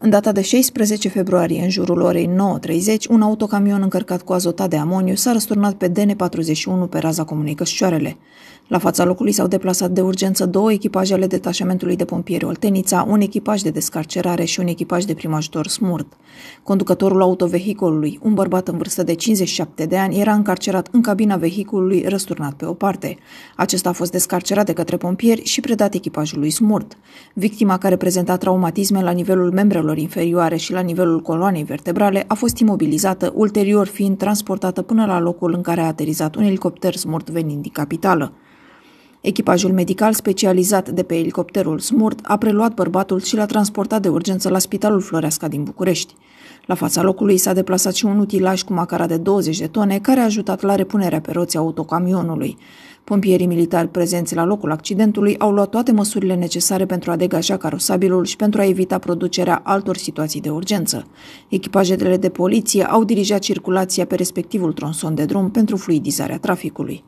În data de 16 februarie, în jurul orei 9.30, un autocamion încărcat cu azotat de amoniu s-a răsturnat pe DN41 pe raza comunei Cășcioarele. La fața locului s-au deplasat de urgență două echipaje ale detașamentului de pompieri Oltenița, un echipaj de descarcerare și un echipaj de prim ajutor smurt. Conducătorul autovehicolului, un bărbat în vârstă de 57 de ani, era încarcerat în cabina vehiculului răsturnat pe o parte. Acesta a fost descarcerat de către pompieri și predat echipajului smurt. Victima care prezenta traumatisme la nivelul membrelor vertebrelor inferioare și la nivelul coloanei vertebrale a fost imobilizată, ulterior fiind transportată până la locul în care a aterizat un elicopter smurt venind din capitală. Echipajul medical specializat de pe elicopterul Smurt a preluat bărbatul și l-a transportat de urgență la Spitalul Floreasca din București. La fața locului s-a deplasat și un utilaj cu macara de 20 de tone care a ajutat la repunerea pe roți a autocamionului. Pompierii militari prezenți la locul accidentului au luat toate măsurile necesare pentru a degaja carosabilul și pentru a evita producerea altor situații de urgență. Echipajele de poliție au dirijat circulația pe respectivul tronson de drum pentru fluidizarea traficului.